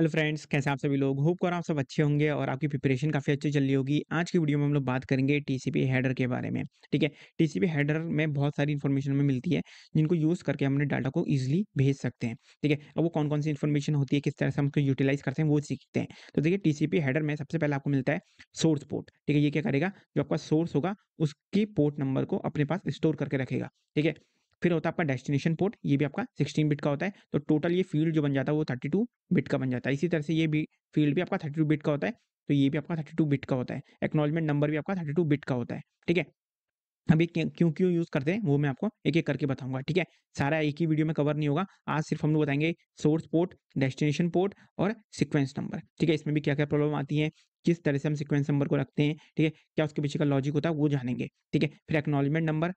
hello friends कैसे आप सभी लोग होप कर आप सब अच्छे होंगे और आपकी प्रिपरेशन काफ़ी अच्छी चल रही होगी आज की वीडियो में हम लोग बात करेंगे टीसीपी हेडर के बारे में ठीक है टीसीपी हेडर में बहुत सारी इन्फॉर्मेशन हमें मिलती है जिनको यूज़ करके हमने डाटा को ईजिली भेज सकते हैं ठीक है अब वो कौन कौन सी इन्फॉर्मेशन होती है किस तरह से हम उसको यूटिलाइज करते हैं वो सीखते हैं तो देखिए टी हेडर में सबसे पहले आपको मिलता है सोर्स पोर्ट ठीक है ये क्या करेगा जो आपका सोर्स होगा उसकी पोर्ट नंबर को अपने पास स्टोर करके रखेगा ठीक है फिर होता है आपका डेस्टिनेशन पोर्ट ये भी आपका 16 बिट का होता है तो टोटल ये फील्ड जो बन जाता है वो 32 बिट का बन जाता है इसी तरह से ये भी फील्ड भी आपका 32 बिट का होता है तो ये भी आपका 32 बिट का होता है एक्नोलॉजमेंट नंबर भी आपका 32 बिट का होता है ठीक है अब ये क्यों क्यों यूज़ करते हैं वो मैं आपको एक एक करके बताऊंगा ठीक है सारा एक ही वीडियो में कवर नहीं होगा आज सिर्फ हम लोग बताएंगे सोर्स पोर्ट डेस्टिनेशन पोर्ट और सीक्वेंस नंबर ठीक है इसमें भी क्या क्या प्रॉब्लम आती है किस तरह से हम सीक्वेंस नंबर को रखते हैं ठीक है क्या उसके पीछे का लॉजिक होता है वो जानेंगे ठीक है फिर एक्नोलॉजमेंट नंबर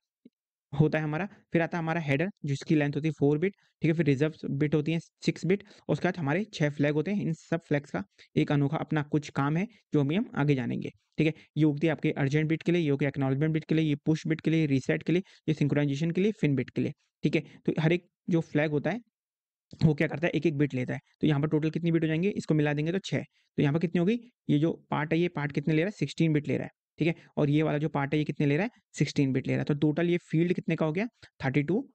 होता है हमारा फिर आता है हमारा हेडर जिसकी लेंथ होती है फोर बिट ठीक है फिर रिजर्व बिट होती है सिक्स बिट और उसके बाद हमारे छह फ्लैग होते हैं इन सब फ्लैग्स का एक अनोखा अपना कुछ काम है जो भी हम आगे जानेंगे ठीक है ये होती है आपके अर्जेंट बिट के लिए ये होगी बिट के लिए ये पुश बिट के लिए रीसेट के लिए ये सिंक्रोनाइजेशन के लिए फिन बिट के लिए ठीक है तो हर एक जो फ्लैग होता है वो क्या करता है एक एक बिट लेता है तो यहाँ पर टोटल कितनी बिट हो जाएंगे इसको मिला देंगे तो छः तो यहाँ पर कितनी होगी ये जो पार्ट है ये पार्ट कितने ले रहा है सिक्सटीन बिट ले रहा है ठीक है और ये वाला जो पार्ट है ये कितने ले रहा है सिक्सटीन बिट ले रहा है तो टोटल ये फील्ड कितने का हो गया थर्टी टू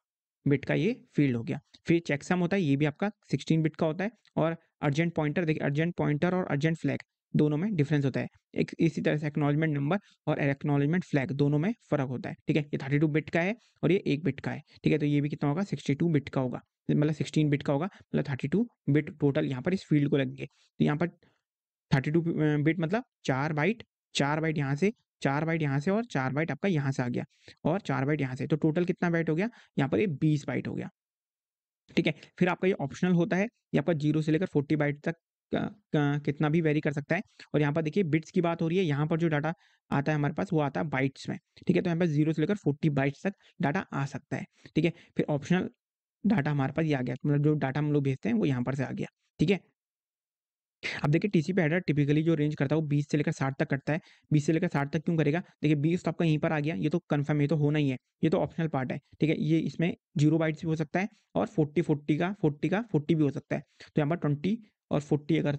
बिट का ये फील्ड हो गया फिर चेकसम होता है ये भी आपका सिक्सटीन बिट का होता है और अर्जेंट पॉइंटर देखिए अर्जेंट पॉइंटर और अर्जेंट फ्लैग दोनों में डिफरेंस होता है एक इसी तरह से एक्नोलॉजमेंट नंबर और एक्नोलॉजमेंट फ्लैग दोनों में फर्क होता है ठीक है ये थर्टी टू बिट का है और ये एक बिट का है ठीक है तो ये भी कितना होगा सिक्सटी टू बिट का होगा मतलब सिक्सटीन बिट का होगा मतलब थर्टी टू बिट टोटल यहाँ पर इस फील्ड को लगेंगे तो यहाँ पर थर्टी टू बिट मतलब चार बाइट चार बाइट यहाँ से चार बाइट यहाँ से और चार बाइट आपका यहाँ से आ गया और चार बाइट यहाँ से तो टोटल कितना बाइट हो गया यहाँ पर ये बीस बाइट हो गया ठीक है फिर आपका ये ऑप्शनल होता है ये आपका जीरो से लेकर फोर्टी बाइट तक कितना भी वेरी कर सकता है और यहाँ पर देखिए बिट्स की बात हो रही है यहाँ पर जो डाटा आता है हमारे पास वो आता है बाइट्स में ठीक है तो यहाँ पर जीरो से लेकर फोर्टी बाइट्स तक डाटा आ सकता है ठीक है फिर ऑप्शनल डाटा हमारे पास ये आ गया मतलब जो डाटा हम लोग भेजते हैं वो यहाँ पर से आ गया ठीक है अब देखिए टीसीपी हेडर टिपिकली जो रेंज करता है वो बीस से लेकर साठ तक कटता है बीस से लेकर साठ तक क्यों करेगा देखिए बीस तो आपका यहीं पर आ गया ये तो कन्फर्म ये तो होना ही है ये तो ऑप्शनल पार्ट है ठीक है ये इसमें जीरो बाइट भी हो सकता है और फोर्टी फोर्टी का फोर्टी का फोर्टी भी हो सकता है तो यहाँ पर ट्वेंटी और फोर्टी अगर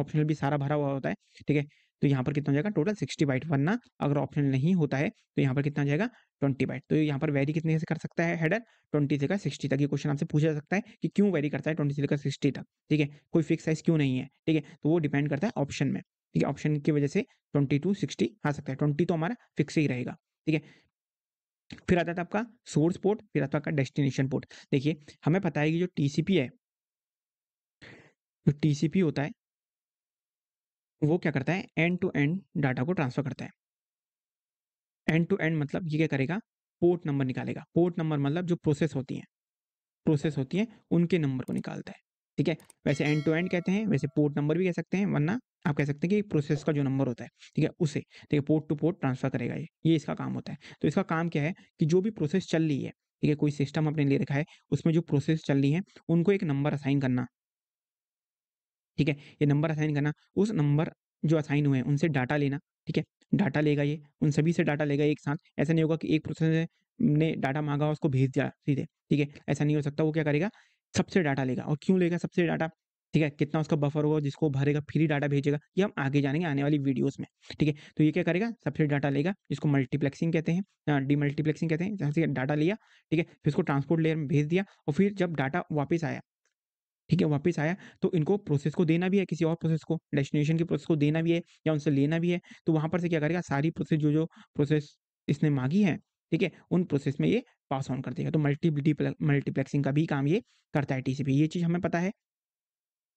ऑप्शनल भी सारा भरा हुआ होता है ठीक है तो यहाँ पर कितना हो जाएगा टोटल सिक्सटी बाइट वरना अगर ऑप्शन नहीं होता है तो यहाँ पर कितना हो जाएगा ट्वेंटी बाइट तो यहाँ पर वेरी कितने से कर सकता है हेडर ट्वेंटी से का सिक्सटी तक ये क्वेश्चन आपसे पूछा जा सकता है कि क्यों वेरी करता है ट्वेंटी से लेकर सिक्सटी तक ठीक है कोई फिक्स साइज क्यों नहीं है ठीक है तो वो डिपेंड करता है ऑप्शन में ठीक है ऑप्शन की वजह से ट्वेंटी टू सिक्सटी आ सकता है ट्वेंटी तो हमारा फिक्स ही रहेगा ठीक है फिर आता था आपका सोर्स पोर्ट फिर आता आपका डेस्टिनेशन पोर्ट देखिए हमें पता है कि जो टीसीपी है जो टीसीपी होता है वो क्या करता है एंड टू एंड डाटा को ट्रांसफर करता है एंड टू एंड मतलब ये क्या करेगा पोर्ट नंबर निकालेगा पोर्ट नंबर मतलब जो प्रोसेस होती है प्रोसेस होती है उनके नंबर को निकालता है ठीक है वैसे एंड टू एंड कहते हैं वैसे पोर्ट नंबर भी कह सकते हैं वरना आप कह सकते हैं कि प्रोसेस का जो नंबर होता है ठीक है उसे ठीक है पोर्ट टू पोर्ट ट्रांसफर करेगा ये ये इसका काम होता है तो इसका काम क्या है कि जो भी प्रोसेस चल रही है ठीक है कोई सिस्टम आपने ले रखा है उसमें जो प्रोसेस चल रही है उनको एक नंबर असाइन करना ठीक है ये नंबर असाइन करना उस नंबर जो असाइन हुए हैं उनसे डाटा लेना ठीक है डाटा लेगा ये उन सभी से डाटा लेगा एक साथ ऐसा नहीं होगा कि एक प्रोसेस ने डाटा मांगा उसको भेज दिया सीधे ठीक है ऐसा नहीं हो सकता वो क्या करेगा सबसे डाटा लेगा और क्यों लेगा सबसे डाटा ठीक है कितना उसका बफर होगा जिसको भरेगा फ्री डाटा भेजेगा ये हम आगे जानेंगे आने वाली वीडियोस में ठीक है तो ये क्या करेगा सबसे डाटा लेगा जिसको मल्टीप्लेक्सिंग कहते हैं डी मल्टीप्लेक्सिंग कहते हैं जहाँ से डाटा लिया ठीक है फिर उसको ट्रांसपोर्ट लेयर में भेज दिया और फिर जब डाटा वापस आया ठीक है वापस आया तो इनको प्रोसेस को देना भी है किसी और प्रोसेस को डेस्टिनेशन के प्रोसेस को देना भी है या उनसे लेना भी है तो वहां पर से क्या करेगा सारी प्रोसेस जो जो प्रोसेस इसने मांगी है ठीक है उन प्रोसेस में ये पास ऑन कर देगा तो मल्टीप्लिटी मल्टीप्लेक्सिंग का भी काम ये करता है टीसीपी ये चीज हमें पता है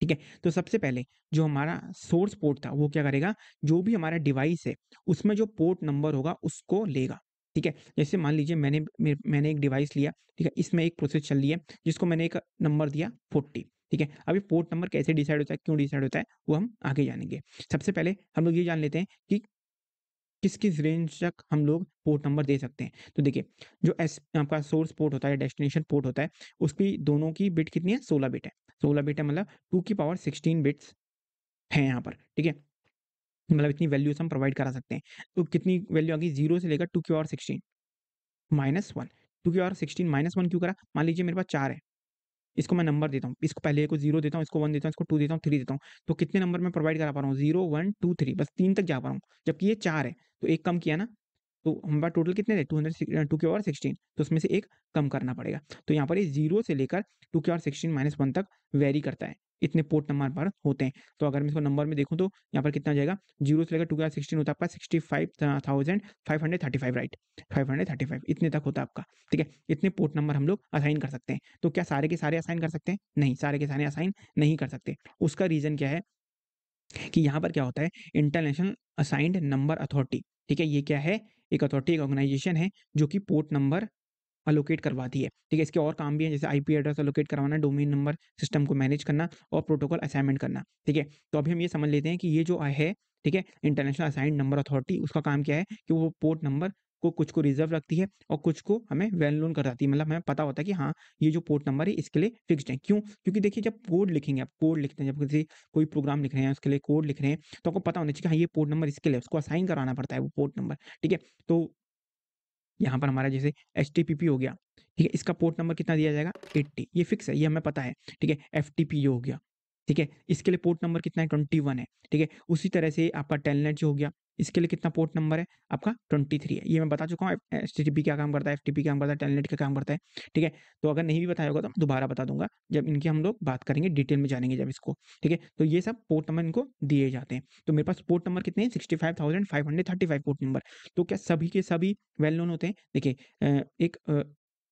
ठीक है तो सबसे पहले जो हमारा सोर्स पोर्ट था वो क्या करेगा जो भी हमारा डिवाइस है उसमें जो पोर्ट नंबर होगा उसको लेगा ठीक है जैसे मान लीजिए मैंने मैंने एक डिवाइस लिया ठीक है इसमें एक प्रोसेस चल रही है जिसको मैंने एक नंबर दिया फोर्टी ठीक है अभी पोर्ट नंबर कैसे डिसाइड होता है क्यों डिसाइड होता है वो हम आगे जानेंगे सबसे पहले हम लोग ये जान लेते हैं कि किस किस रेंज तक हम लोग पोर्ट नंबर दे सकते हैं तो देखिए जो एस आपका सोर्स पोर्ट होता है डेस्टिनेशन पोर्ट होता है उसकी दोनों की बिट कितनी है सोलह बिट है सोलह बिट है मतलब टू की पावर सिक्सटीन बिट्स है यहाँ पर ठीक है मतलब इतनी वैल्यूज हम प्रोवाइड करा सकते हैं तो कितनी वैल्यू आ गई जीरो से लेकर टू की power sixteen minus one two की पावर सिक्सटीन माइनस वन क्यों करा मान लीजिए मेरे पास चार है इसको मैं नंबर देता हूँ इसको पहले को जीरो देता हूँ इसको वन देता हूँ इसको टू देता हूँ थ्री देता हूँ तो कितने नंबर मैं प्रोवाइड करा पा रहा हूँ जीरो वन टू थ्री बस तीन तक जा पा रहा हूँ जबकि ये चार है तो एक कम किया ना तो हमारा टोटल कितने थे टू हंड्रेड टू के और सिक्सटीन तो उसमें से एक कम करना पड़ेगा तो यहाँ पर ये जीरो से लेकर टू के और सिक्सटीन माइनस वन तक वेरी करता है इतने पोर्ट नंबर पर होते हैं तो अगर मैं इसको नंबर में देखूँ तो यहाँ पर कितना जाएगा जीरो से लेकर टू का सिक्सटीन होता है आपका sixty five thousand five hundred thirty five right five hundred thirty five इतने तक होता है आपका ठीक है इतने पोर्ट नंबर हम लोग असाइन कर सकते हैं तो क्या सारे के सारे असाइन कर सकते हैं नहीं सारे के सारे असाइन नहीं कर सकते उसका रीज़न क्या है कि यहाँ पर क्या होता है इंटरनेशनल असाइंड नंबर अथॉरिटी ठीक है ये क्या है एक अथॉरिटी एक ऑर्गेनाइजेशन है जो कि पोर्ट नंबर अलोकेट करवा दी है ठीक है इसके और काम भी है जैसे आईपी एड्रेस अलोकेट करवाना डोमेन नंबर सिस्टम को मैनेज करना और प्रोटोकॉल असाइनमेंट करना ठीक है तो अभी हम ये समझ लेते हैं कि ये जो है ठीक है इंटरनेशनल असाइन नंबर अथॉरिटी उसका काम क्या है कि वो पोर्ट नंबर को कुछ को रिजर्व रखती है और कुछ को हमें वेल लोन कर जाती है मतलब हमें पता होता है कि हाँ ये जो पोर्ट नंबर है इसके लिए फिक्स्ड है क्यों क्योंकि देखिए जब कोड लिखेंगे आप कोड लिखते हैं जब किसी कोई प्रोग्राम लिख रहे हैं उसके लिए कोड लिख रहे हैं तो आपको पता होना चाहिए कि हाँ ये पोर्ट नंबर इसके लिए उसको असाइन कराना पड़ता है वो पोर्ट नंबर ठीक है तो यहाँ पर हमारा जैसे एच हो गया ठीक है इसका पोर्ट नंबर कितना दिया जाएगा 80 ये फिक्स है ये हमें पता है ठीक है एफ हो गया ठीक है इसके लिए पोर्ट नंबर कितना है 21 है ठीक है उसी तरह से आपका टेलनेट जो हो गया इसके लिए कितना पोर्ट नंबर है आपका ट्वेंटी थ्री है ये मैं बता चुका हूँ एस टी क्या काम करता है एफ टी काम करता है टेलनेट का काम करता है ठीक है तो अगर नहीं भी बताया होगा तो मैं दोबारा बता दूंगा जब इनकी हम लोग बात करेंगे डिटेल में जानेंगे जब इसको ठीक है तो ये सब पोर्ट नंबर इनको दिए जाते हैं तो मेरे पास पोर्ट नंबर कितने sixty five thousand five hundred thirty five port number तो क्या सभी के सभी वेल नोन होते हैं देखिए एक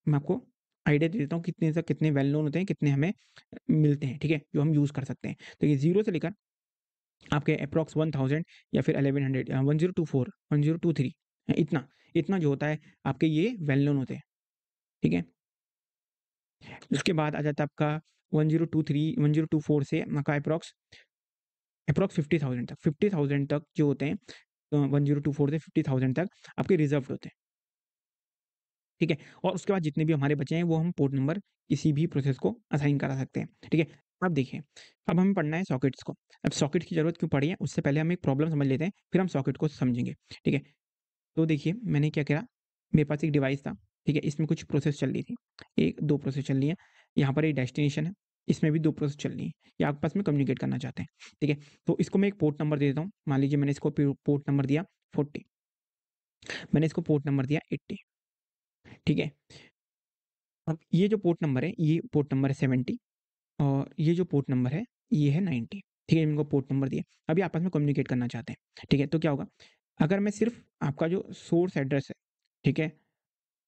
मैं आपको आइडिया दे देता हूँ कितने से कितने वेल नोन होते हैं कितने हमें मिलते हैं ठीक है जो हम यूज़ कर सकते हैं तो ये जीरो से लेकर आपके अप्रॉक्स वन थाउजेंड या फिर eleven hundred one zero two four one zero two three इतना इतना जो होता है आपके ये वेल नोन होते हैं ठीक है उसके बाद आ जाता है आपका one zero two three one zero two four से आपका अप्रॉक्स अप्रॉक्स फिफ्टी थाउजेंड तक फिफ्टी थाउजेंड तक जो होते हैं वन जीरो टू फोर से फिफ्टी थाउजेंड तक आपके रिजर्व होते हैं ठीक है और उसके बाद जितने भी हमारे बचे हैं वो हम पोर्ट नंबर किसी भी प्रोसेस को असाइन करा सकते हैं ठीक है अब देखिए अब हमें पढ़ना है सॉकेट्स को अब सॉकेट की ज़रूरत क्यों पड़ी है उससे पहले हम एक प्रॉब्लम समझ लेते हैं फिर हम सॉकेट को समझेंगे ठीक है तो देखिए मैंने क्या करा मेरे पास एक डिवाइस था ठीक है इसमें कुछ प्रोसेस चल रही थी एक दो प्रोसेस चल रही है यहाँ पर एक डेस्टिनेशन है इसमें भी दो प्रोसेस चल रही है ये आपके पास में कम्युनिकेट करना चाहते हैं ठीक है तो इसको मैं एक पोर्ट नंबर दे देता हूँ मान लीजिए मैंने इसको पोर्ट नंबर दिया फोर्टी मैंने इसको पोर्ट नंबर दिया एट्टी ठीक है अब ये जो पोर्ट नंबर है ये पोर्ट नंबर है सेवेंटी और ये जो पोर्ट नंबर है ये है नाइन्टी ठीक है इनको पोर्ट नंबर दिए अभी आपस में कम्युनिकेट करना चाहते हैं ठीक है तो क्या होगा अगर मैं सिर्फ आपका जो सोर्स एड्रेस है ठीक है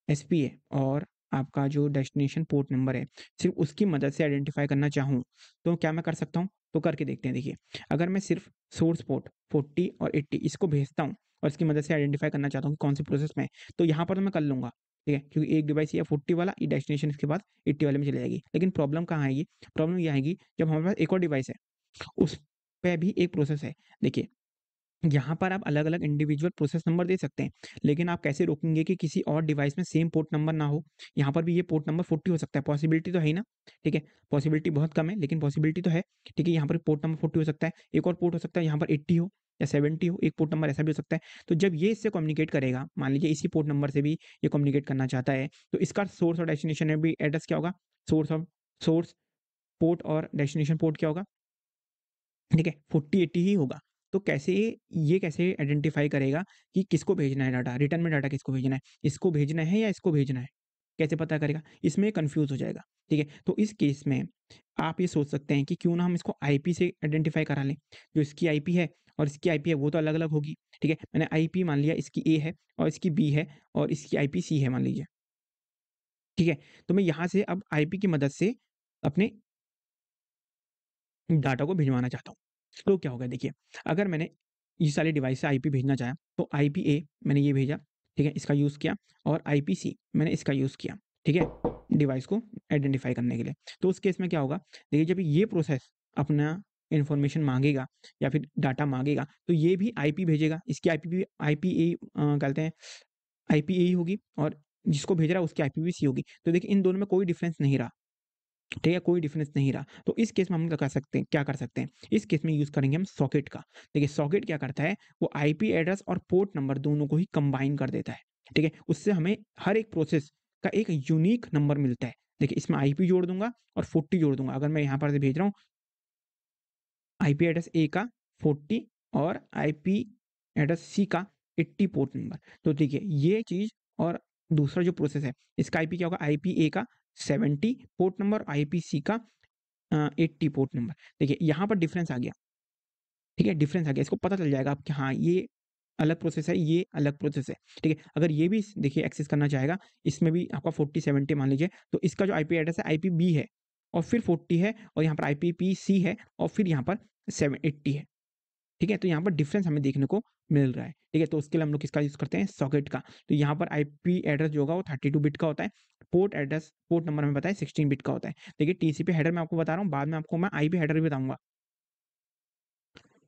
एस है और आपका जो डेस्टिनेशन पोर्ट नंबर है सिर्फ उसकी मदद से आइडेंटिफाई करना चाहूँ तो क्या मैं कर सकता हूँ तो करके देखते हैं देखिए अगर मैं सिर्फ सोर्स पोर्ट 40 और 80 इसको भेजता हूँ और इसकी मदद से आइडेंटिफाई करना चाहता हूँ कौन सी प्रोसेस में तो यहाँ पर तो मैं कर लूँगा ठीक है क्योंकि एक डिवाइस या फोर्टी वाला ये डेस्टिनेशन इसके बाद एट्टी वाले में चले जाएगी लेकिन प्रॉब्लम कहाँ आएगी प्रॉब्लम ये आएगी जब हमारे पास एक और डिवाइस है उस पर भी एक प्रोसेस है देखिए यहाँ पर आप अलग अलग इंडिविजुअल प्रोसेस नंबर दे सकते हैं लेकिन आप कैसे रोकेंगे कि किसी और डिवाइस में सेम पोर्ट नंबर ना हो यहाँ पर भी ये पोर्ट नंबर फोर्टी हो सकता है पॉसिबिलिटी तो है ही ना ठीक है पॉसिबिलिटी बहुत कम है लेकिन पॉसिबिलिटी तो है ठीक है यहाँ पर पोर्ट नंबर फोर्टी हो सकता है एक और पोर्ट हो सकता है यहाँ पर एट्टी हो या सेवेंटी हो एक पोर्ट नंबर ऐसा भी हो सकता है तो जब ये इससे कम्युनिकेट करेगा मान लीजिए इसी पोर्ट नंबर से भी ये कम्युनिकेट करना चाहता है तो इसका सोर्स और डेस्टिनेशन भी एड्रेस क्या होगा सोर्स ऑफ सोर्स पोर्ट और डेस्टिनेशन पोर्ट क्या होगा ठीक है फोर्टी एट्टी ही होगा तो कैसे ये कैसे आइडेंटिफाई करेगा कि किसको भेजना है डाटा रिटर्न में डाटा किसको भेजना है इसको भेजना है या इसको भेजना है कैसे पता करेगा इसमें कंफ्यूज हो जाएगा ठीक है तो इस केस में आप ये सोच सकते हैं कि क्यों ना हम इसको आईपी से आइडेंटिफाई करा लें जो इसकी आईपी है और इसकी आई है वो तो अलग अलग होगी ठीक है मैंने आई मान लिया इसकी ए है और इसकी बी है और इसकी आई सी है मान लीजिए ठीक है तो मैं यहाँ से अब आई की मदद से अपने डाटा को भिजवाना चाहता हूँ तो क्या होगा देखिए अगर मैंने ये सारे डिवाइस से आई भेजना चाहा तो आई ए मैंने ये भेजा ठीक है इसका यूज़ किया और आई सी मैंने इसका यूज़ किया ठीक है डिवाइस को आइडेंटिफाई करने के लिए तो उस केस में क्या होगा देखिए जब ये प्रोसेस अपना इन्फॉर्मेशन मांगेगा या फिर डाटा मांगेगा तो ये भी आईपी भेजेगा इसकी आईपी भी आईपी कहते हैं आईपी होगी और जिसको भेज रहा है उसकी सी होगी तो देखिए इन दोनों में कोई डिफरेंस नहीं रहा ठीक है कोई डिफरेंस नहीं रहा तो इस केस में हम कर सकते हैं क्या कर सकते हैं इस केस में यूज करेंगे हम सॉकेट का देखिए सॉकेट क्या करता है वो आईपी एड्रेस और पोर्ट नंबर दोनों को ही कंबाइन कर देता है ठीक है उससे हमें हर एक प्रोसेस का एक यूनिक नंबर मिलता है देखिए इसमें आईपी जोड़ दूंगा और फोर्टी जोड़ दूंगा अगर मैं यहाँ पर से भेज रहा हूँ पी एड्रेस ए का 40 और पी एड्रेस सी का 80 पोर्ट नंबर तो देखिए ये चीज़ और दूसरा जो प्रोसेस है इसका पी क्या होगा पी ए का 70 पोर्ट नंबर पी सी का एट्टी पोर्ट नंबर देखिए यहाँ पर डिफरेंस आ गया ठीक है डिफरेंस आ गया इसको पता चल जाएगा आपके हाँ ये अलग प्रोसेस है ये अलग प्रोसेस है ठीक है अगर ये भी देखिए एक्सेस करना चाहेगा इसमें भी आपका फोर्टी सेवेंटी मान लीजिए तो इसका जो आईपी एड्रेस है आईपी बी है और फिर फोर्टी है और यहाँ पर आई पी पी सी है और फिर यहाँ पर सेवन एट्टी है ठीक है तो यहाँ पर डिफरेंस हमें देखने को मिल रहा है ठीक है तो उसके लिए हम लोग किसका यूज़ करते हैं सॉकेट का तो यहाँ पर आईपी एड्रेस जो होगा वो थर्टी टू बिट का होता है पोर्ट एड्रेस पोर्ट नंबर हमें बताया सिक्सटीन बिट का होता है देखिए टीसीपी हेडर मैं आपको बता रहा हूँ बाद में आपको मैं आईपी हेडर भी बताऊंगा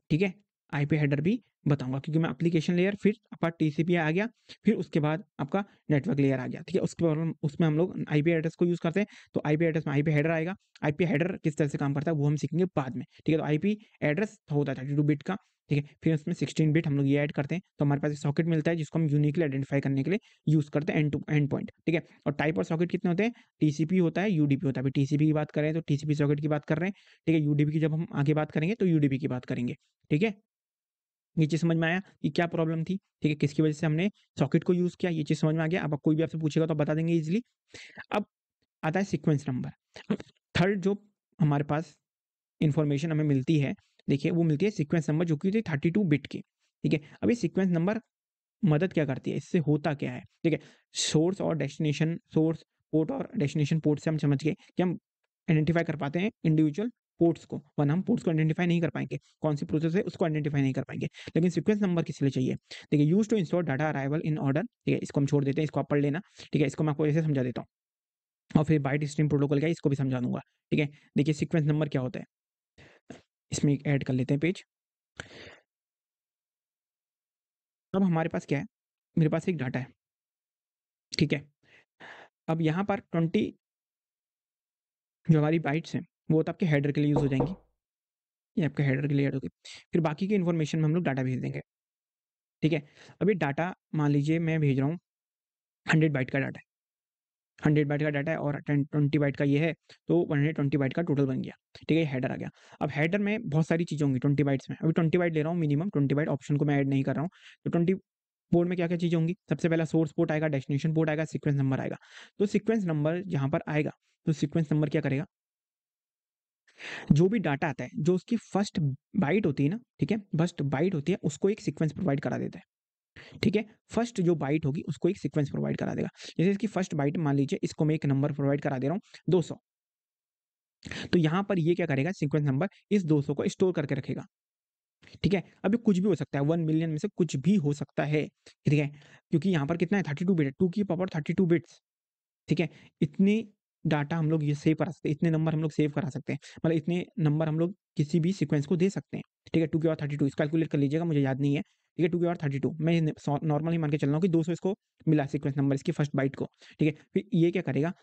ठीक है आईपी हेडर भी बताऊंगा क्योंकि मैं एप्लीकेशन लेयर फिर आपका टीसीपी आ गया फिर उसके बाद आपका नेटवर्क लेयर आ गया ठीक है उसके बाद उसमें हम लोग आईपी एड्रेस को यूज करते हैं तो आईपी एड्रेस में आईपी हेडर आएगा आईपी हेडर किस तरह से काम करता है वो हम सीखेंगे बाद में ठीक है तो आईपी एड्रेस होता है थर्टी टू बिट का ठीक है फिर उसमें सिक्सटीन बिट हम लोग ये ऐड करते हैं तो हमारे पास एक सॉकेट मिलता है जिसको हम यूनिकली आइडेंटिफाई करने के लिए यूज करते हैं एंड टू एंड पॉइंट ठीक है और टाइप और सॉकेट कितने होते हैं टीसीपी होता है यूडीपी होता है अभी टीसीपी की बात करें तो टीसीपी सॉकेट की बात कर रहे हैं ठीक है यूडीपी की जब हम आगे बात करेंगे तो यूडीपी की बात करेंगे ठीक है ये चीज समझ में आया कि क्या प्रॉब्लम थी ठीक है किसकी वजह से हमने सॉकेट को यूज किया ये चीज समझ में आ गया अब कोई भी आपसे पूछेगा तो बता देंगे इजिली अब आता है सिक्वेंस नंबर थर्ड जो हमारे पास इंफॉर्मेशन हमें मिलती है देखिए वो मिलती है सिक्वेंस नंबर जो कि थर्टी टू बिट की ठीक है अब ये सिक्वेंस नंबर मदद क्या करती है इससे होता क्या है ठीक है सोर्स और डेस्टिनेशन सोर्स पोर्ट और डेस्टिनेशन पोर्ट से हम समझ गए कि हम आइडेंटिफाई कर पाते हैं इंडिविजुअल पोर्ट्स को वन हम पोर्ट्स को आइडेंटिफाई नहीं कर पाएंगे कौन सी प्रोसेस है उसको आइडेंटिफाई नहीं कर पाएंगे लेकिन सिक्वेंस नंबर किस लिए चाहिए देखिए use to install data arrival in order ठीक है इसको हम छोड़ देते हैं इसको आप पढ़ लेना ठीक है इसको मैं आपको ऐसे समझा देता हूँ और फिर बाइट स्ट्रीम प्रोटोकॉल का इसको भी समझा दूंगा ठीक है देखिए सिक्वेंस नंबर क्या होता है इसमें ऐड कर लेते हैं पेज अब हमारे पास क्या है मेरे पास एक डाटा है ठीक है अब यहाँ पर ट्वेंटी जो हमारी बाइट्स हैं वो तो आपके हेडर के लिए यूज़ हो जाएंगी ये आपके हेडर के लिए ऐड होगी फिर बाकी की इन्फॉर्मेशन में हम लोग डाटा भेज देंगे ठीक है अभी डाटा मान लीजिए मैं भेज रहा हूँ हंड्रेड बाइट का डाटा हंड्रेड बाइट का डाटा है और टेन ट्वेंटी बाइट का ये है तो वन हंड्रेड ट्वेंटी बाइट का टोटल बन गया ठीक है हेडर आ गया अब हेडर में बहुत सारी चीज़ें होंगी ट्वेंटी बाइट्स में अभी ट्वेंटी बाइट ले रहा हूँ मिनिमम ट्वेंटी बाइट ऑप्शन को मैं ऐड नहीं कर रहा हूँ तो ट्वेंटी बोर्ड में क्या क्या चीज़ें होंगी सबसे पहला सोर्स पोर्ट आएगा डेस्टिनेशन पोर्ट आएगा सीक्वेंस नंबर आएगा तो सीक्वेंस नंबर यहाँ पर आएगा तो सीक्वेंस नंबर क्या करेगा जो भी डाटा आता है जो उसकी फर्स्ट बाइट होती है ना ठीक है फर्स्ट बाइट होती है उसको एक सीक्वेंस प्रोवाइड करा देता है ठीक है फर्स्ट जो बाइट होगी उसको एक सीक्वेंस प्रोवाइड करा देगा जैसे इसकी फर्स्ट बाइट मान लीजिए इसको मैं एक नंबर प्रोवाइड करा दे रहा हूँ 200 तो यहाँ पर ये क्या करेगा सीक्वेंस नंबर इस 200 को स्टोर करके रखेगा ठीक है अभी कुछ भी हो सकता है वन मिलियन में से कुछ भी हो सकता है ठीक है क्योंकि यहाँ पर कितना है थर्टी टू बिट टू की पावर थर्टी टू बिट्स ठीक है इतनी डाटा हम लोग ये सेव करा सकते हैं इतने नंबर हम लोग सेव करा सकते हैं मतलब इतने नंबर हम लोग किसी भी सीक्वेंस को दे सकते हैं ठीक है टू के और थर्टी टू इस कैलकुलेट कर लीजिएगा मुझे याद नहीं है ठीक है टू के और थर्टी टू मैं नॉर्मली मान के चल रहा हूँ कि दो सौ इसको मिला सीक्वेंस नंबर इसकी फर्स्ट बाइट को ठीक है फिर ये क्या करेगा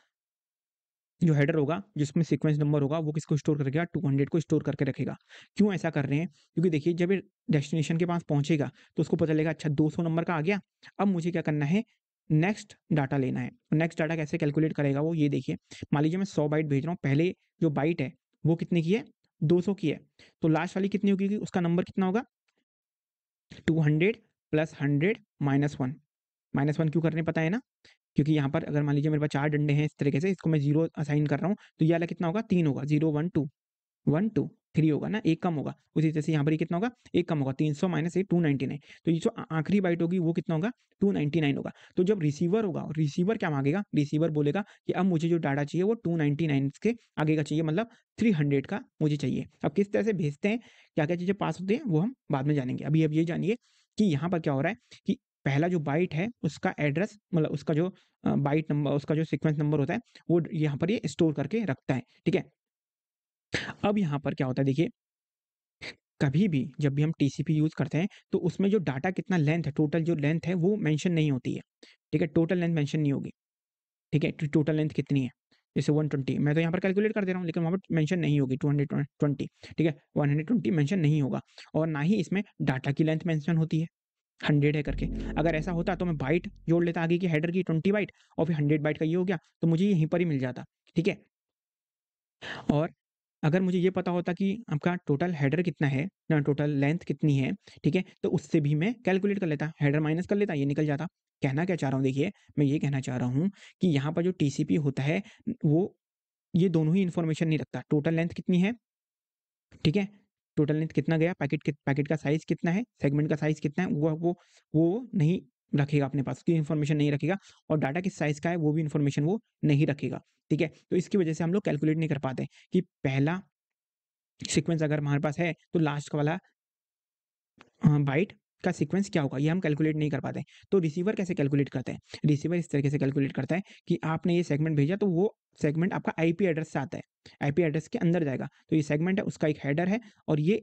जो हेडर होगा जिसमें सीक्वेंस नंबर होगा वो किसको स्टोर करेगा टू हंड्रेड को स्टोर करके रखेगा क्यों ऐसा कर रहे हैं क्योंकि देखिए जब ये डेस्टिनेशन के पास पहुंचेगा तो उसको पता चलेगा अच्छा दो सौ नंबर का आ गया अब मुझे क्या करना है नेक्स्ट डाटा लेना है नेक्स्ट डाटा कैसे कैलकुलेट करेगा वो ये देखिए मान लीजिए मैं सौ बाइट भेज रहा हूँ पहले जो बाइट है वो कितने की है 200 की है तो लास्ट वाली कितनी होगी उसका नंबर कितना होगा 200 plus hundred minus one minus one क्यों करने पता है ना क्योंकि यहाँ पर अगर मान लीजिए मेरे पास चार डंडे हैं इस तरीके से इसको मैं जीरो असाइन कर रहा हूँ तो ये वाला कितना होगा तीन होगा zero one two one two three होगा ना एक कम होगा उसी तरह से यहाँ पर ये कितना होगा एक कम होगा तीन सौ minus a two ninety nine तो ये जो आखिरी बाइट होगी वो कितना होगा टू नाइनटी नाइन होगा तो जब रिसीवर होगा रिसीवर क्या मांगेगा रिसीवर बोलेगा कि अब मुझे जो डाटा चाहिए वो टू नाइनटी नाइन के आगे का चाहिए मतलब थ्री हंड्रेड का मुझे चाहिए अब किस तरह से भेजते हैं क्या क्या चीज़ें पास होती हैं वो हम बाद में जानेंगे अभी अब ये जानिए कि यहाँ पर क्या हो रहा है कि पहला जो बाइट है उसका एड्रेस मतलब उसका जो बाइट नंबर उसका जो सीक्वेंस नंबर होता है वो यहाँ पर ये स्टोर करके रखता है ठीक है अब यहाँ पर क्या होता है देखिए कभी भी जब भी हम टीसीपी यूज़ करते हैं तो उसमें जो डाटा कितना लेंथ है टोटल जो लेंथ है वो मेंशन नहीं होती है ठीक है टोटल लेंथ मेंशन नहीं होगी ठीक है टोटल तो लेंथ कितनी है जैसे 120 मैं तो यहाँ पर कैलकुलेट कर दे रहा हूँ लेकिन वहाँ पर मेंशन नहीं होगी 220 ठीक है 120 मेंशन नहीं होगा और ना ही इसमें डाटा की लेंथ मेंशन होती है हंड्रेड है करके अगर ऐसा होता तो मैं बाइट जोड़ लेता आगे की हेडर की ट्वेंटी बाइट और फिर हंड्रेड बाइट का ये हो गया तो मुझे यहीं पर ही मिल जाता ठीक है और अगर मुझे ये पता होता कि आपका टोटल हेडर कितना है ना टोटल लेंथ कितनी है ठीक है तो उससे भी मैं कैलकुलेट कर लेता हेडर माइनस कर लेता ये निकल जाता कहना क्या चाह रहा हूँ देखिए मैं ये कहना चाह रहा हूँ कि यहाँ पर जो टी होता है वो ये दोनों ही इन्फॉर्मेशन नहीं रखता टोटल लेंथ कितनी है ठीक है टोटल लेंथ कितना गया पैकेट पैकेट का साइज कितना है सेगमेंट का साइज कितना है वो वो वो नहीं रखेगा अपने पास की इन्फॉर्मेशन नहीं रखेगा और डाटा किस साइज का है वो भी इन्फॉर्मेशन वो नहीं रखेगा ठीक है तो इसकी वजह से हम लोग कैलकुलेट नहीं कर पाते कि पहला सिक्वेंस अगर हमारे पास है तो लास्ट वाला बाइट का सीक्वेंस क्या होगा ये हम कैलकुलेट नहीं कर पाते तो रिसीवर कैसे कैलकुलेट करता है रिसीवर इस तरीके से कैलकुलेट करता है कि आपने ये सेगमेंट भेजा तो वो सेगमेंट आपका आईपी एड्रेस से आता है आईपी एड्रेस के अंदर जाएगा तो ये सेगमेंट है उसका एक हैडर है और ये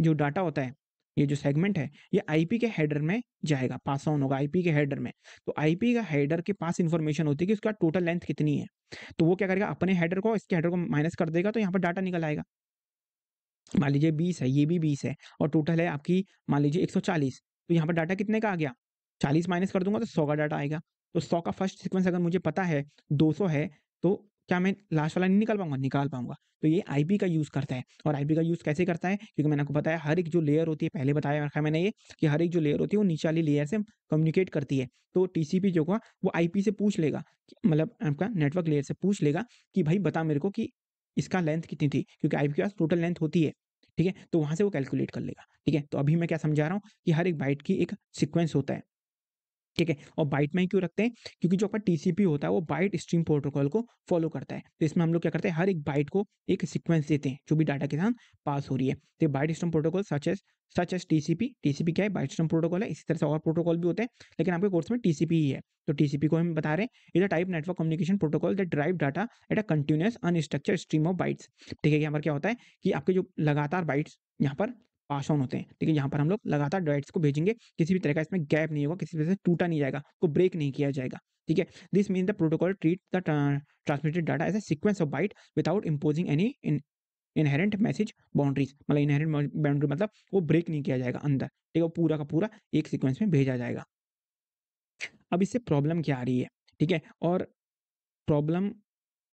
जो डाटा होता है ये जो सेगमेंट है ये आईपी के हेडर में जाएगा पास ऑन होगा आईपी के हेडर में तो आईपी का हेडर के पास इन्फॉर्मेशन होती है कि उसका टोटल लेंथ कितनी है तो वो क्या करेगा अपने हेडर को इसके हेडर को माइनस कर देगा तो यहाँ पर डाटा निकल आएगा मान लीजिए बीस है ये भी बीस है और टोटल है आपकी मान लीजिए एक तो यहाँ पर डाटा कितने का आ गया चालीस माइनस कर दूंगा तो सौ का डाटा आएगा तो सौ का फर्स्ट सिक्वेंस अगर मुझे पता है दो है तो क्या मैं लास्ट वाला नहीं निकाल पाऊंगा निकाल पाऊंगा तो ये आईपी का यूज़ करता है और आईपी का यूज़ कैसे करता है क्योंकि मैंने आपको बताया हर एक जो लेयर होती है पहले बताया रखा है मैंने ये कि हर एक जो लेयर होती है वो नीचे वाली लेयर से कम्युनिकेट करती है तो टीसीपी जो होगा वो आईपी से पूछ लेगा मतलब आपका नेटवर्क लेयर से पूछ लेगा कि भाई बता मेरे को कि इसका लेंथ कितनी थी क्योंकि आईपी के पास टोटल लेंथ होती है ठीक है तो वहाँ से वो कैलकुलेट कर लेगा ठीक है तो अभी मैं क्या समझा रहा हूँ कि हर एक बाइट की एक सिक्वेंस होता है ठीक है और बाइट में ही क्यों रखते हैं क्योंकि जो अपना टीसीपी होता है वो बाइट स्ट्रीम प्रोटोकॉल को फॉलो करता है तो इसमें हम लोग क्या करते हैं हर एक बाइट को एक सिक्वेंस देते हैं जो भी डाटा के साथ पास हो रही है तो byte stream protocol such as such as TCP TCP क्या है बाइट स्ट्रीम प्रोटोकॉल है इसी तरह से और प्रोटोकॉल भी होते हैं लेकिन आपके कोर्स में टीसीपी ही है तो टीसीपी को हम बता रहे हैं is a type network communication protocol that drive data at a continuous unstructured stream of bytes ठीक है यहाँ पर क्या होता है कि आपके जो लगातार बाइट्स यहाँ पर पास ऑन होते हैं लेकिन यहाँ पर हम लोग लगातार डाइट्स को भेजेंगे किसी भी तरह का इसमें गैप नहीं होगा किसी वजह से टूटा नहीं जाएगा को ब्रेक नहीं किया जाएगा ठीक है this mean the protocol treat the transmitted data as a sequence of byte without imposing any inherent message boundaries मतलब इनहेरेंट बाउंड्री मतलब वो ब्रेक नहीं किया जाएगा अंदर ठीक है पूरा का पूरा एक सिक्वेंस में भेजा जाएगा अब इससे प्रॉब्लम क्या आ रही है ठीक है और प्रॉब्लम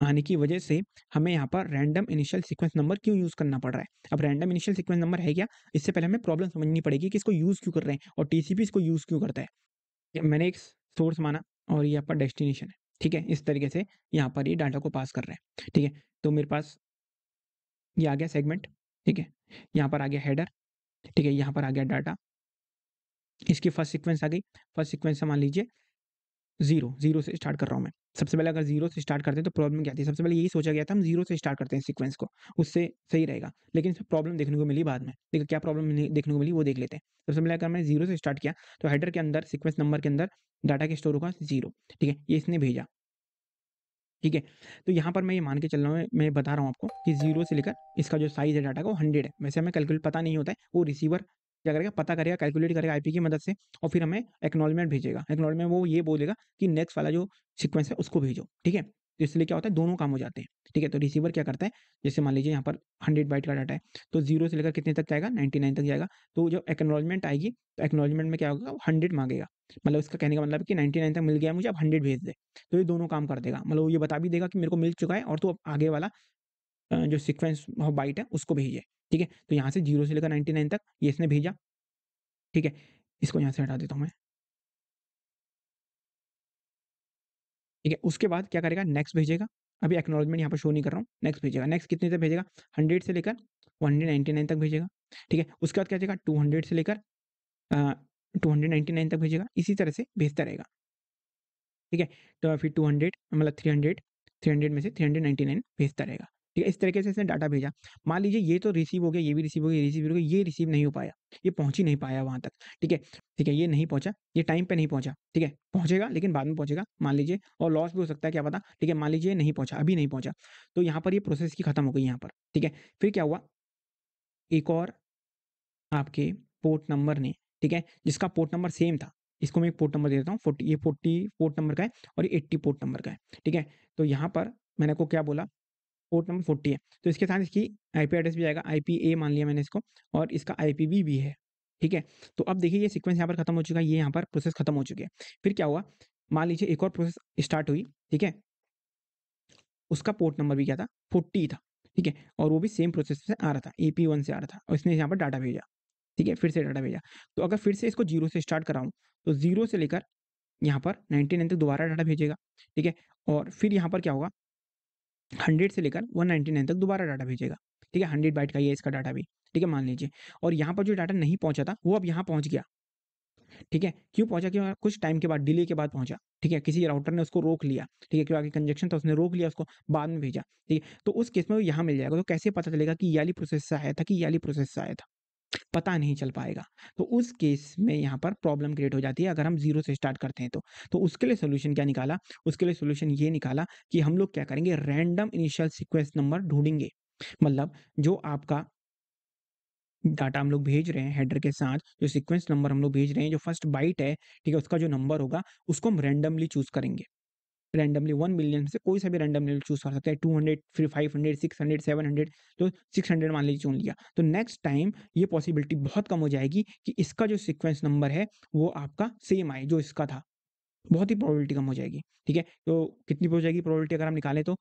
आने की वजह से हमें यहाँ पर रैंडम इनिशियल सीक्वेंस नंबर क्यों यूज़ करना पड़ रहा है अब रैंडम इनिशियल सीक्वेंस नंबर है क्या इससे पहले हमें प्रॉब्लम समझनी पड़ेगी कि इसको यूज़ क्यों कर रहे हैं और पी इसको यूज़ क्यों करता है मैंने एक सोर्स माना और ये आपका डेस्टिनेशन है ठीक है इस तरीके से यहाँ पर ये डाटा को पास कर रहे हैं ठीक है तो मेरे पास ये आ गया सेगमेंट ठीक है यहाँ पर आ गया हेडर ठीक है यहाँ पर आ गया डाटा इसकी फर्स्ट सीक्वेंस आ गई फर्स्ट सीक्वेंस मान लीजिए जीरो जीरो से स्टार्ट कर रहा हूँ मैं सबसे पहले अगर जीरो से स्टार्ट करते हैं तो प्रॉब्लम क्या थी सबसे पहले यही सोचा गया था हम जीरो से स्टार्ट करते हैं सीक्वेंस को उससे सही रहेगा लेकिन इसमें प्रॉब्लम देखने को मिली बाद में देखो क्या प्रॉब्लम देखने को मिली वो देख लेते हैं सबसे पहले अगर मैंने जीरो से स्टार्ट किया तो हेडर के अंदर सिक्वेंस नंबर के अंदर डाटा के स्टोर होगा जीरो ठीक है ये इसने भेजा ठीक है तो यहाँ पर मैं ये मान के चल रहा हूँ मैं बता रहा हूँ आपको कि जीरो से लेकर इसका जो साइज़ है डाटा का वो हंड्रेड है वैसे हमें कैलकुलेट पता नहीं होता है वो रिसीवर क्या करेगा पता करेगा कैलकुलेट करेगा आईपी की मदद से और फिर हमें एक्नोलमेंट भेजेगा एक्नोलमेंट वो ये बोलेगा कि नेक्स्ट वाला जो सिक्वेंस है उसको भेजो ठीक है तो इसलिए क्या होता है दोनों काम हो जाते हैं ठीक है तो रिसीवर क्या करता है जैसे मान लीजिए यहाँ पर हंड्रेड बाइट का डाटा है तो जीरो से लेकर कितने तक जाएगा नाइन्टी नाइन तक जाएगा तो जब एक्नोलमेंट आएगी तो एक्नोलमेंट में क्या होगा हंड्रेड मांगेगा मतलब इसका कहने का मतलब कि नाइन्टी नाइन तक मिल गया मुझे अब हंड्रेड भेज दे तो ये दोनों काम कर देगा मतलब ये बता भी देगा कि मेरे को मिल चुका है और तो आगे वाला जो सिक्वेंस ऑफ बाइट है उसको भेजे ठीक है तो यहाँ से जीरो से लेकर नाइन्टी नाइन तक ये इसने भेजा ठीक है इसको यहाँ से हटा देता हूँ मैं ठीक है उसके बाद क्या करेगा नेक्स्ट भेजेगा अभी एक्नोलॉजमेंट यहाँ पर शो नहीं कर रहा हूँ नेक्स्ट भेजेगा नेक्स्ट कितने तक भेजेगा हंड्रेड से लेकर वन हंड्रेड नाइन्टी नाइन तक भेजेगा ठीक है उसके बाद क्या करेगा टू हंड्रेड से लेकर टू हंड्रेड नाइन्टी नाइन तक भेजेगा इसी तरह से भेजता रहेगा ठीक है तो फिर टू हंड्रेड मतलब थ्री हंड्रेड थ्री हंड्रेड में से थ्री हंड्रेड नाइन्टी नाइन भेजता रहेगा ठीक है इस तरीके से इसने डाटा भेजा मान लीजिए ये तो रिसीव हो गया ये भी रिसीव हो गया रिसीव हो गया ये रिसीव नहीं हो पाया ये पहुंच ही नहीं पाया वहां तक ठीक है ठीक है ये नहीं पहुंचा ये टाइम पे नहीं पहुंचा ठीक है पहुंचेगा लेकिन बाद में पहुंचेगा मान लीजिए और लॉस भी हो सकता है क्या पता ठीक है मान लीजिए नहीं पहुंचा अभी नहीं पहुंचा तो यहाँ पर ये प्रोसेस की खत्म हो गई यहाँ पर ठीक है फिर क्या हुआ एक और आपके पोर्ट नंबर ने ठीक है जिसका पोर्ट नंबर सेम था इसको मैं एक पोर्ट नंबर दे देता हूँ फोर्टी ये फोर्टी पोर्ट नंबर का है और ये एट्टी पोर्ट नंबर का है ठीक है तो यहाँ पर मैंने को क्या बोला पोर्ट नंबर फोर्टी है तो इसके साथ इसकी आईपी एड्रेस भी आएगा आईपी ए मान लिया मैंने इसको और इसका आईपीवी भी है ठीक है तो अब देखिए ये सिक्वेंस यहाँ पर खत्म हो चुका है ये यहाँ पर प्रोसेस खत्म हो चुकी है फिर क्या हुआ मान लीजिए एक और प्रोसेस स्टार्ट हुई ठीक है उसका पोर्ट नंबर भी क्या था फोर्टी था ठीक है और वो भी सेम प्रोसेस से आ रहा था ए पी वन से आ रहा था और इसने यहाँ पर डाटा भेजा ठीक है फिर से डाटा भेजा तो अगर फिर से इसको जीरो से स्टार्ट कराऊँ तो जीरो से लेकर यहाँ पर नाइनटी नाइन तक दोबारा डाटा भेजेगा ठीक है और फिर यहाँ पर क्या होगा हंड्रेड से लेकर वन नाइन्टी नाइन तक दोबारा डाटा भेजेगा ठीक है हंड्रेड बाइट का ये इसका डाटा भी ठीक है मान लीजिए और यहाँ पर जो डाटा नहीं पहुँचा था वो अब यहाँ पहुँच गया ठीक है क्यों पहुंचा क्यों कुछ टाइम के बाद डिले के बाद पहुंचा ठीक है किसी राउटर ने उसको रोक लिया ठीक है क्यों आगे कंजेक्शन था उसने रोक लिया उसको बाद में भेजा ठीक है तो उस केस में वो यहाँ मिल जाएगा तो कैसे पता चलेगा कि याली प्रोसेस से आया था कि याली प्रोसेस से आया था पता नहीं चल पाएगा तो उस केस में यहाँ पर प्रॉब्लम क्रिएट हो जाती है अगर हम जीरो से स्टार्ट करते हैं तो तो उसके लिए सोल्यूशन क्या निकाला उसके लिए सोल्यूशन ये निकाला कि हम लोग क्या करेंगे रैंडम इनिशियल सिक्वेंस नंबर ढूंढेंगे मतलब जो आपका डाटा हम लोग भेज रहे हैं हेडर के साथ जो सिक्वेंस नंबर हम लोग भेज रहे हैं जो फर्स्ट बाइट है ठीक है उसका जो नंबर होगा उसको हम रैंडमली चूज करेंगे रैंडमली वन मिलियन से कोई सा भी रैंडम लेवल चूज कर सकते हैं टू हंड्रेड फिर five hundred six hundred seven hundred तो सिक्स हंड्रेड मान लीजिए चुन लिया तो नेक्स्ट टाइम ये पॉसिबिलिटी बहुत कम हो जाएगी कि इसका जो सीक्वेंस नंबर है वो आपका सेम आए जो इसका था बहुत ही प्रोबेबिलिटी कम हो जाएगी ठीक है तो कितनी हो जाएगी प्रोबेबिलिटी अगर हम निकालें तो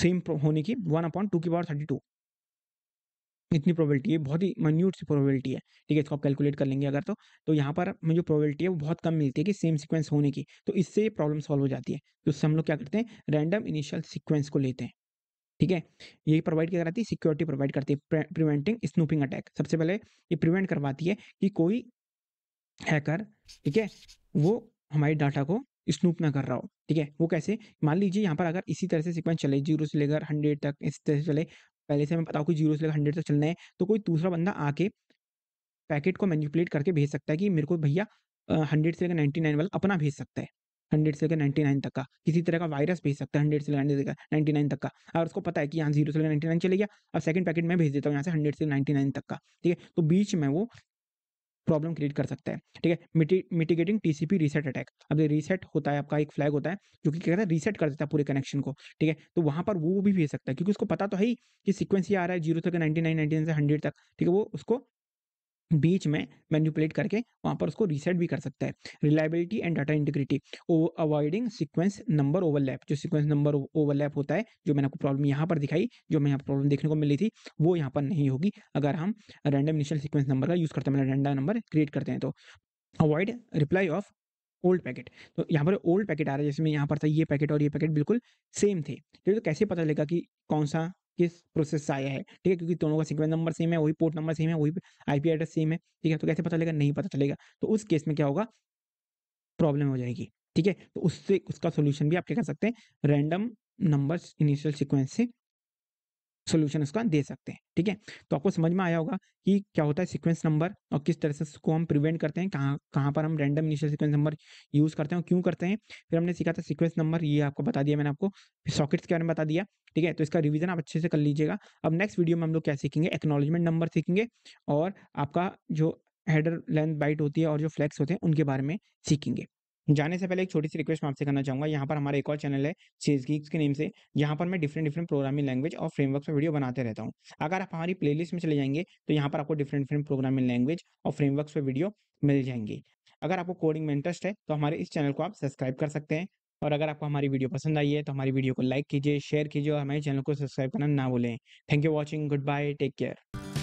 सेम होने की वन अपॉइंट टू की पावर थर्टी टू इतनी प्रोबेबिलिटी है बहुत ही मान्यूट सी प्रोबेबिलिटी है ठीक है इसको आप कैलकुलेट कर लेंगे अगर तो तो यहाँ पर हमें जो प्रोबेबिलिटी है वो बहुत कम मिलती है कि सेम सीक्वेंस होने की तो इससे प्रॉब्लम सॉल्व हो जाती है तो उससे हम लोग क्या करते हैं रैंडम इनिशियल सीक्वेंस को लेते हैं ठीक है ये प्रोवाइड क्या कराती है सिक्योरिटी प्रोवाइड करती है प्रिवेंटिंग स्नूपिंग अटैक सबसे पहले ये प्रिवेंट करवाती है कि कोई हैकर ठीक है वो हमारे डाटा को स्नूप ना कर रहा हो ठीक है वो कैसे मान लीजिए यहाँ पर अगर इसी तरह से सिक्वेंस चले जीरो से लेकर हंड्रेड तक इस तरह से चले पहले से मैं पता हो कि जीरो से लेकर हंड्रेड तक चलना है तो कोई दूसरा बंदा आके पैकेट को मैनिपुलेट करके भेज सकता है कि मेरे को भैया हंड्रेड से लेकर नाइन्टी नाइन वाला अपना भेज सकता है हंड्रेड से लेकर नाइन्टी नाइन तक का किसी तरह का वायरस भेज सकता है हंड्रेड से लेकर नाइन्टी नाइन तक का अगर उसको पता है कि यहाँ जीरो से लेकर नाइन्टी नाइन चले गया अब सेकंड पैकेट मैं भेज देता हूँ यहाँ से हंड्रेड से नाइन्टी नाइन तक का ठीक है तो बीच में वो प्रॉब्लम क्रिएट कर सकता है ठीक है मिटिगेटिंग टीसीपी रीसेट अटैक अब रीसेट होता है आपका एक फ्लैग होता है जो कि क्या कहता है रीसेट कर देता है पूरे कनेक्शन को ठीक है तो वहां पर वो भी भेज सकता है क्योंकि उसको पता तो है ही कि सिक्वेंस ये आ रहा है जीरो तक नाइनटी नाइन नाइनटी नाइन से हंड्रेड तक ठीक है वो उसको बीच में मैन्यूपुलेट करके वहाँ पर उसको रीसेट भी कर सकता है reliability and data integrity avoiding sequence number overlap जो सीक्वेंस नंबर ओवरलैप होता है जो मैंने आपको प्रॉब्लम यहाँ पर दिखाई जो मैं यहाँ प्रॉब्लम देखने को मिली थी वो यहाँ पर नहीं होगी अगर हम रैंडम इनिशियल सिक्वेंस नंबर का यूज़ करते हैं मैंने रैंडम नंबर क्रिएट करते हैं तो avoid replay of old packet तो यहाँ पर ओल्ड पैकेट आ रहा है जैसे मैं यहाँ पर था ये पैकेट और ये पैकेट बिल्कुल सेम थे तो, तो कैसे पता लगेगा कि कौन सा किस प्रोसेस से आया है ठीक है क्योंकि दोनों का सिक्वेंस नंबर सेम है वही पोर्ट नंबर सेम है वही आईपी एड्रेस सेम है ठीक है तो कैसे पता चलेगा नहीं पता चलेगा तो उस केस में क्या होगा प्रॉब्लम हो जाएगी ठीक है तो उससे उसका सोल्यूशन भी आप क्या कर सकते हैं रैंडम नंबर्स इनिशियल सिक्वेंस से सोल्यूशन उसका दे सकते हैं ठीक है तो आपको समझ में आया होगा कि क्या होता है सीक्वेंस नंबर और किस तरह से उसको हम प्रिवेंट करते हैं कहाँ कहाँ पर हम random initial sequence number use करते हैं और क्यों करते हैं फिर हमने सीखा था सीक्वेंस नंबर ये आपको बता दिया मैंने आपको सॉकेट्स के बारे में बता दिया ठीक है तो इसका रिविज़न आप अच्छे से कर लीजिएगा अब नेक्स्ट वीडियो में हम लोग क्या सीखेंगे एक्नोलॉजमेंट नंबर सीखेंगे और आपका जो हेडर लेंथ बाइट होती है और जो फ्लैक्स होते हैं उनके बारे में सीखेंगे जाने से पहले एक छोटी सी रिक्वेस्ट मैं आपसे करना चाहूंगा यहाँ पर हमारा एक और चैनल है चीज गीक्स के नेम से यहाँ पर मैं डिफरेंट डिफरेंट प्रोग्रामिंग लैंग्वेज और फ्रेमवर्क पर वीडियो बनाते रहता हूँ अगर आप हमारी प्लेलिस्ट में चले जाएंगे तो यहाँ पर आपको डिफरेंट डिफरेंट प्रोग्रामिंग लैंग्वेज और फ्रेमवर्क पर वीडियो मिल जाएंगे अगर आपको कोडिंग में इंटरेस्ट है तो हमारे इस चैनल को आप सब्सक्राइब कर सकते हैं और अगर आपको हमारी वीडियो पसंद आई है तो हमारी वीडियो को लाइक कीजिए शेयर कीजिए और हमारे चैनल को सब्सक्राइब करना ना भूलें thank you watching good bye take care